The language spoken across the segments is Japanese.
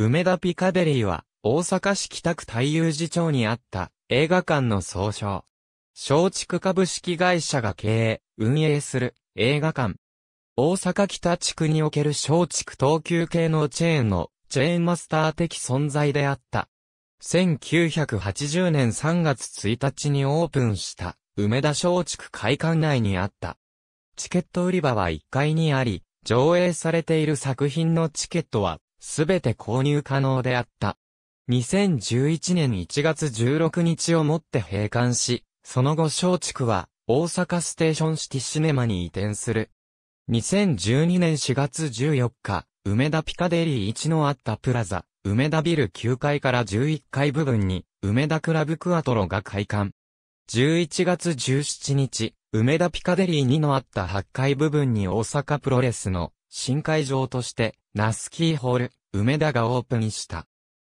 梅田ピカデリーは、大阪市北区大友寺町にあった映画館の総称。松竹株式会社が経営、運営する映画館。大阪北地区における松竹東急系のチェーンのチェーンマスター的存在であった。1980年3月1日にオープンした梅田松竹会館内にあった。チケット売り場は1階にあり、上映されている作品のチケットはすべて購入可能であった。2011年1月16日をもって閉館し、その後松竹は大阪ステーションシティシネマに移転する。2012年4月14日、梅田ピカデリー1のあったプラザ、梅田ビル9階から11階部分に、梅田クラブクアトロが開館。11月17日、梅田ピカデリー2のあった8階部分に大阪プロレスの新会場として、ナスキーホール、梅田がオープンした。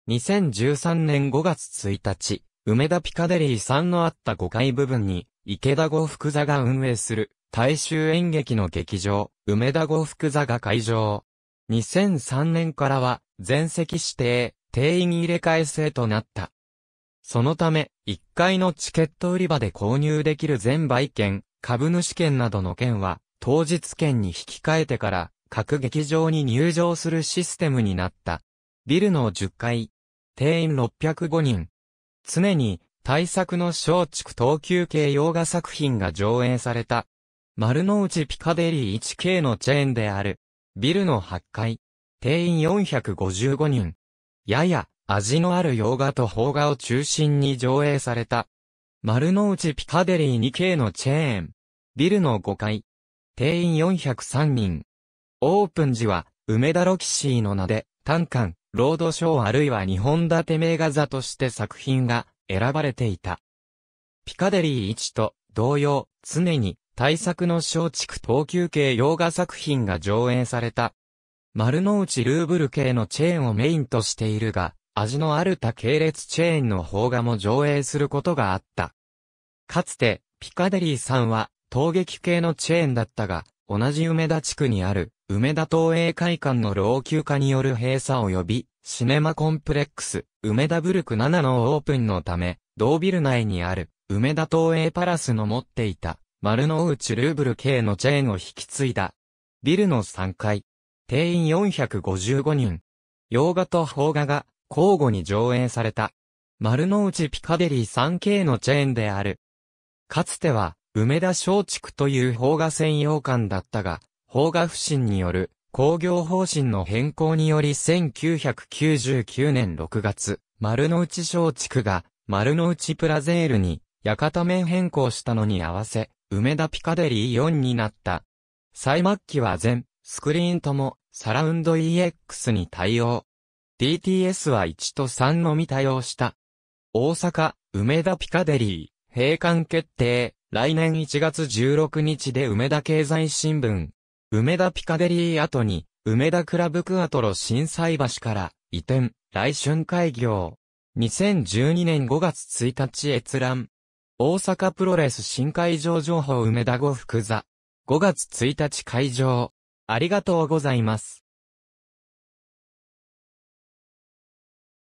2013年5月1日、梅田ピカデリーさんのあった5階部分に、池田五福座が運営する、大衆演劇の劇場、梅田五福座が会場。2003年からは、全席指定、定員入れ替え制となった。そのため、1階のチケット売り場で購入できる全売券、株主券などの券は、当日券に引き換えてから、各劇場に入場するシステムになった。ビルの10階、定員605人。常に、対策の小畜等級系洋画作品が上映された。丸の内ピカデリー 1K のチェーンである。ビルの8階、定員455人。やや、味のある洋画と邦画を中心に上映された。丸の内ピカデリー 2K のチェーン。ビルの5階。定員403人。オープン時は、梅田ロキシーの名で、単館、ロードショーあるいは日本立て名画座として作品が選ばれていた。ピカデリー1と同様、常に大作の小畜東急系洋画作品が上映された。丸の内ルーブル系のチェーンをメインとしているが、味のある多系列チェーンの邦画も上映することがあった。かつて、ピカデリーさんは、陶劇系のチェーンだったが、同じ梅田地区にある、梅田東映会館の老朽化による閉鎖及び、シネマコンプレックス、梅田ブルク7のオープンのため、同ビル内にある、梅田東映パラスの持っていた、丸の内ルーブル系のチェーンを引き継いだ。ビルの3階。定員455人。洋画と邦画が交互に上映された。丸の内ピカデリー 3K のチェーンである。かつては、梅田松竹という邦画専用館だったが、法が不振による工業方針の変更により1999年6月、丸の内小竹が丸の内プラゼールに屋形面変更したのに合わせ、梅田ピカデリー4になった。最末期は全、スクリーンとも、サラウンド EX に対応。DTS は1と3のみ対応した。大阪、梅田ピカデリー、閉館決定、来年1月16日で梅田経済新聞、梅田ピカデリー跡に、梅田クラブクアトロ震災橋から移転、来春開業。2012年5月1日閲覧。大阪プロレス新会場情報梅田五福座。5月1日会場。ありがとうございます。